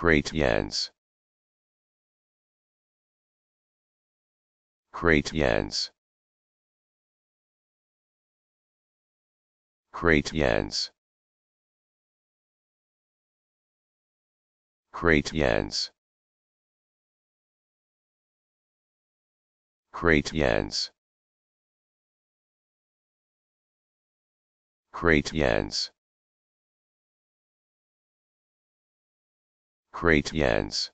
Kratyans. Kratyans. Kratyans. Kratyans. Kratyans. Kratyans. Kratians